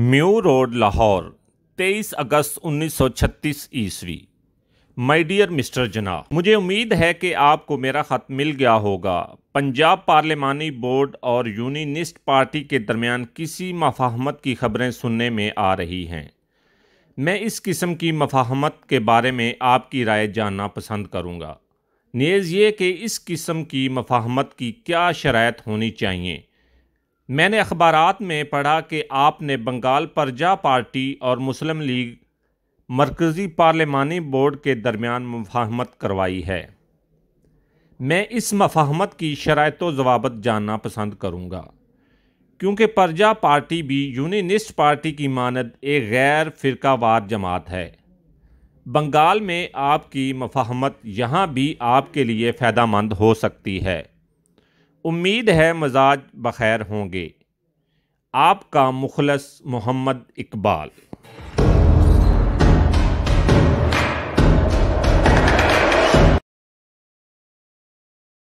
mu road Lahore 23 अगस्त 1936 ईस्वी my dear mister जना मुझे उम्मीद है कि आपको मेरा ख़त मिल गया होगा पंजाब पार्लियामानी बोर्ड और यूनिनिस्ट पार्टी के दरमियान किसी मफाहमत की खबरें सुनने में आ रही हैं मैं इस किस्म की मफाहमत के बारे में आपकी राय जानना पसंद करूँगा नेज़ ये कि इस किस्म की मफाहमत की क्या शरात होनी चाहिए मैंने अखबार में पढ़ा कि आपने बंगाल प्रजा पार्टी और मुस्लिम लीग मरकज़ी पार्लियामानी बोर्ड के दरमियान मफाहमत करवाई है मैं इस मफाहमत की शरात जवाबत जानना पसंद करूँगा क्योंकि प्रजा पार्टी भी यूनिनिस्ट पार्टी की मानद एक गैर फ़िरकावार जमात है बंगाल में आपकी मफाहमत यहाँ भी आपके लिए फ़ायदा मंद हो सकती है उम्मीद है मजाज बखैर होंगे आपका मुखलस मोहम्मद इकबाल